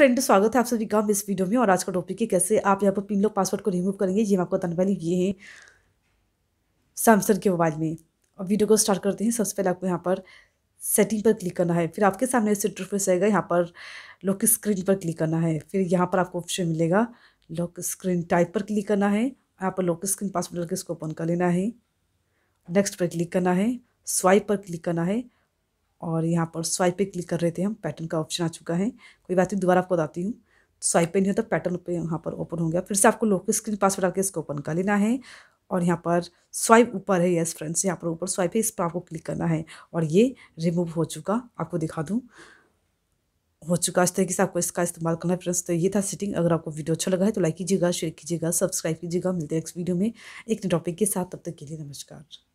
friend स्वागत है आप सभी का इस वीडियो में और आज का टॉपिक है कैसे आप यहाँ पर पिन लॉक पासवर्ड को रिमूव करेंगे ये मैं आपको बताने वाली ये है सैमसंग के मोबाइल में और वीडियो को स्टार्ट करते हैं सबसे पहले आपको यहाँ पर सेटिंग पर क्लिक करना है फिर आपके सामने ऐसे इंटरफेस आएगा यहाँ पर लॉक स्क्रीन पर क्लिक करना है फिर यहाँ पर आपको ऑप्शन मिलेगा लॉक स्क्रीन टाइप पर क्लिक करना है यहाँ पर लॉक स्क्रीन पासवर्ड करके इसको ओपन कर लेना है नेक्स्ट पर क्लिक करना है स्वाइप पर क्लिक करना है और यहाँ पर स्वाइप पे क्लिक कर रहे थे हम पैटर्न का ऑप्शन आ चुका है कोई बात नहीं दोबारा आपको बताती हूँ स्वाइप पे नहीं होता पैटर्न पे यहाँ पर ओपन हो गया फिर से आपको लोकल स्क्रीन पासवर्ड डाल के इसको ओपन कर लेना है और यहाँ पर स्वाइप ऊपर है यस फ्रेंड्स यहाँ पर ऊपर स्वाइप है इस पर आपको क्लिक करना है और ये रिमूव हो चुका आपको दिखा दूँ हो चुका इस तरीके से आपको इसका इस्तेमाल करना है फ्रेंड्स तो ये था सेटिंग अगर आपको वीडियो अच्छा लगा है तो लाइक कीजिएगा शेयर कीजिएगा सब्सक्राइब कीजिएगा मिलते हैं नेक्स्ट वीडियो में एक नए टॉपिक के साथ तब तक के लिए नमस्कार